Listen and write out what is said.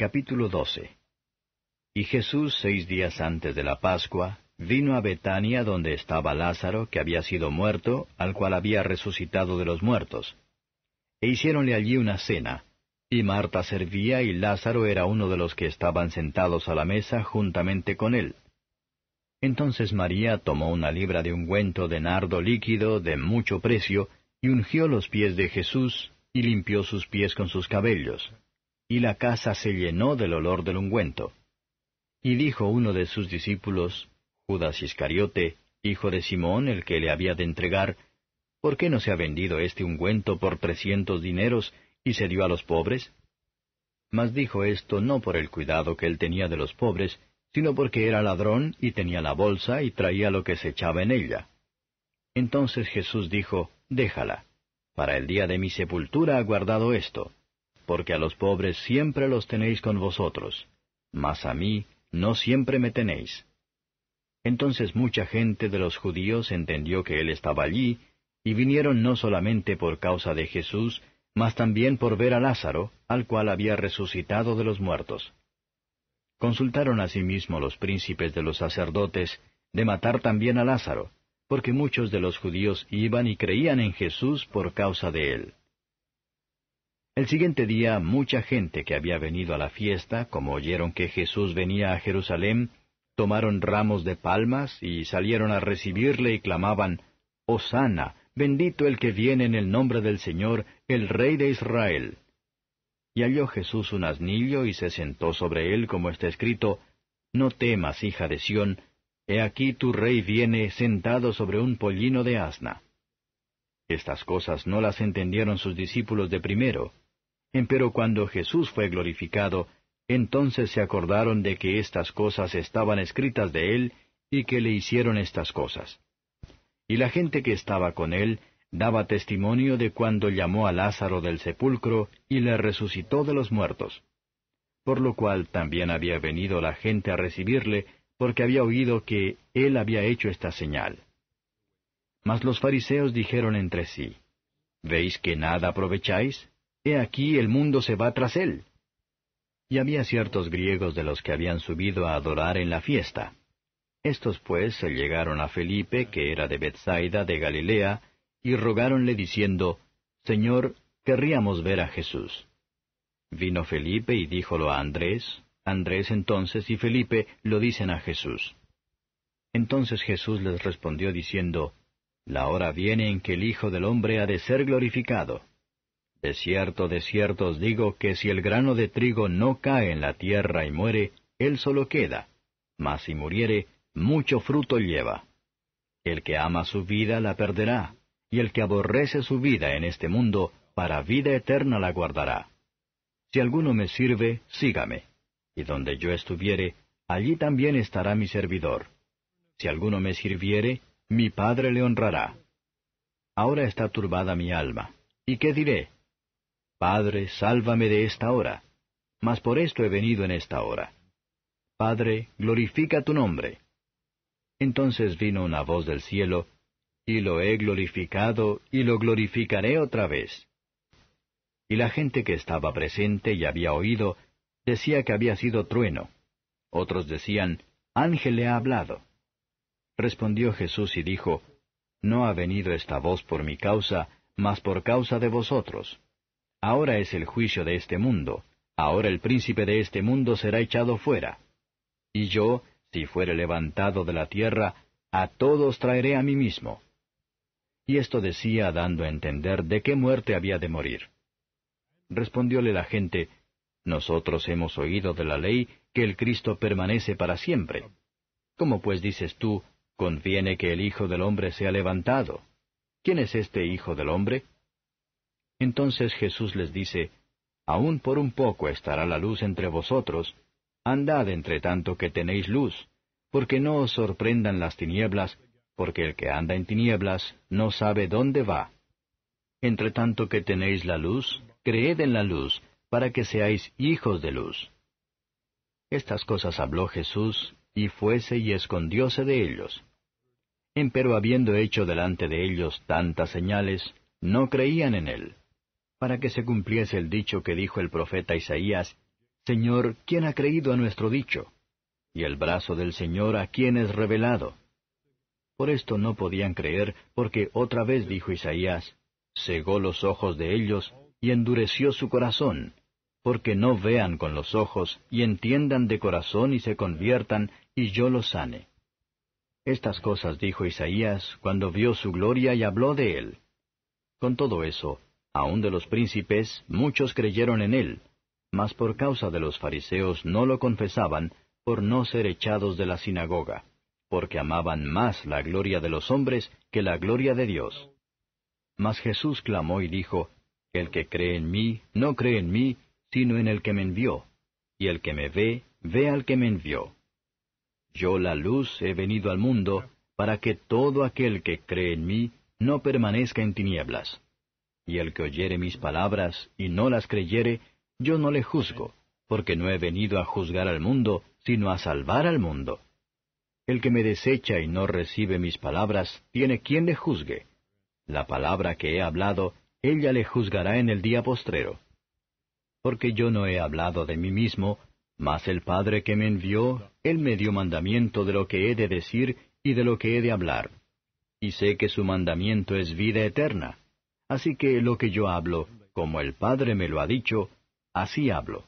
Capítulo 12 Y Jesús seis días antes de la Pascua vino a Betania donde estaba Lázaro, que había sido muerto, al cual había resucitado de los muertos. E hiciéronle allí una cena, y Marta servía y Lázaro era uno de los que estaban sentados a la mesa juntamente con él. Entonces María tomó una libra de ungüento de nardo líquido de mucho precio, y ungió los pies de Jesús, y limpió sus pies con sus cabellos y la casa se llenó del olor del ungüento. Y dijo uno de sus discípulos, Judas Iscariote, hijo de Simón, el que le había de entregar, ¿por qué no se ha vendido este ungüento por trescientos dineros y se dio a los pobres? Mas dijo esto no por el cuidado que él tenía de los pobres, sino porque era ladrón y tenía la bolsa y traía lo que se echaba en ella. Entonces Jesús dijo, Déjala, para el día de mi sepultura ha guardado esto porque a los pobres siempre los tenéis con vosotros, mas a mí no siempre me tenéis. Entonces mucha gente de los judíos entendió que él estaba allí, y vinieron no solamente por causa de Jesús, mas también por ver a Lázaro, al cual había resucitado de los muertos. Consultaron asimismo los príncipes de los sacerdotes de matar también a Lázaro, porque muchos de los judíos iban y creían en Jesús por causa de él. El siguiente día mucha gente que había venido a la fiesta, como oyeron que Jesús venía a Jerusalén, tomaron ramos de palmas y salieron a recibirle y clamaban, Hosanna, bendito el que viene en el nombre del Señor, el Rey de Israel. Y halló Jesús un asnillo y se sentó sobre él, como está escrito, No temas, hija de Sión, he aquí tu rey viene sentado sobre un pollino de asna. Estas cosas no las entendieron sus discípulos de primero, Empero cuando Jesús fue glorificado, entonces se acordaron de que estas cosas estaban escritas de él y que le hicieron estas cosas. Y la gente que estaba con él daba testimonio de cuando llamó a Lázaro del sepulcro y le resucitó de los muertos. Por lo cual también había venido la gente a recibirle, porque había oído que él había hecho esta señal. Mas los fariseos dijeron entre sí, ¿Veis que nada aprovecháis? aquí el mundo se va tras él. Y había ciertos griegos de los que habían subido a adorar en la fiesta. Estos pues se llegaron a Felipe, que era de Bethsaida de Galilea, y rogáronle diciendo, Señor, querríamos ver a Jesús. Vino Felipe y díjolo a Andrés, Andrés entonces y Felipe lo dicen a Jesús. Entonces Jesús les respondió diciendo, La hora viene en que el Hijo del Hombre ha de ser glorificado. De cierto, de cierto os digo que si el grano de trigo no cae en la tierra y muere, él solo queda, mas si muriere, mucho fruto lleva. El que ama su vida la perderá, y el que aborrece su vida en este mundo, para vida eterna la guardará. Si alguno me sirve, sígame, y donde yo estuviere, allí también estará mi servidor. Si alguno me sirviere, mi Padre le honrará. Ahora está turbada mi alma, ¿y qué diré? Padre, sálvame de esta hora, mas por esto he venido en esta hora. Padre, glorifica tu nombre. Entonces vino una voz del cielo, y lo he glorificado, y lo glorificaré otra vez. Y la gente que estaba presente y había oído, decía que había sido trueno. Otros decían, Ángel le ha hablado. Respondió Jesús y dijo, No ha venido esta voz por mi causa, mas por causa de vosotros. Ahora es el juicio de este mundo, ahora el príncipe de este mundo será echado fuera. Y yo, si fuere levantado de la tierra, a todos traeré a mí mismo. Y esto decía dando a entender de qué muerte había de morir. Respondióle la gente, Nosotros hemos oído de la ley que el Cristo permanece para siempre. ¿Cómo pues dices tú, conviene que el Hijo del Hombre sea levantado? ¿Quién es este Hijo del Hombre? Entonces Jesús les dice, Aún por un poco estará la luz entre vosotros, andad entre tanto que tenéis luz, porque no os sorprendan las tinieblas, porque el que anda en tinieblas no sabe dónde va. Entre tanto que tenéis la luz, creed en la luz, para que seáis hijos de luz. Estas cosas habló Jesús, y fuese y escondióse de ellos. Empero habiendo hecho delante de ellos tantas señales, no creían en él para que se cumpliese el dicho que dijo el profeta Isaías, Señor, ¿quién ha creído a nuestro dicho? Y el brazo del Señor a quién es revelado. Por esto no podían creer, porque otra vez dijo Isaías, cegó los ojos de ellos y endureció su corazón, porque no vean con los ojos y entiendan de corazón y se conviertan, y yo los sane. Estas cosas dijo Isaías cuando vio su gloria y habló de él. Con todo eso, Aun de los príncipes, muchos creyeron en él, mas por causa de los fariseos no lo confesaban, por no ser echados de la sinagoga, porque amaban más la gloria de los hombres que la gloria de Dios. Mas Jesús clamó y dijo, El que cree en mí, no cree en mí, sino en el que me envió, y el que me ve, ve al que me envió. Yo la luz he venido al mundo, para que todo aquel que cree en mí no permanezca en tinieblas. Y el que oyere mis palabras y no las creyere, yo no le juzgo, porque no he venido a juzgar al mundo, sino a salvar al mundo. El que me desecha y no recibe mis palabras, tiene quien le juzgue. La palabra que he hablado, ella le juzgará en el día postrero. Porque yo no he hablado de mí mismo, mas el Padre que me envió, él me dio mandamiento de lo que he de decir y de lo que he de hablar. Y sé que su mandamiento es vida eterna Así que lo que yo hablo, como el Padre me lo ha dicho, así hablo.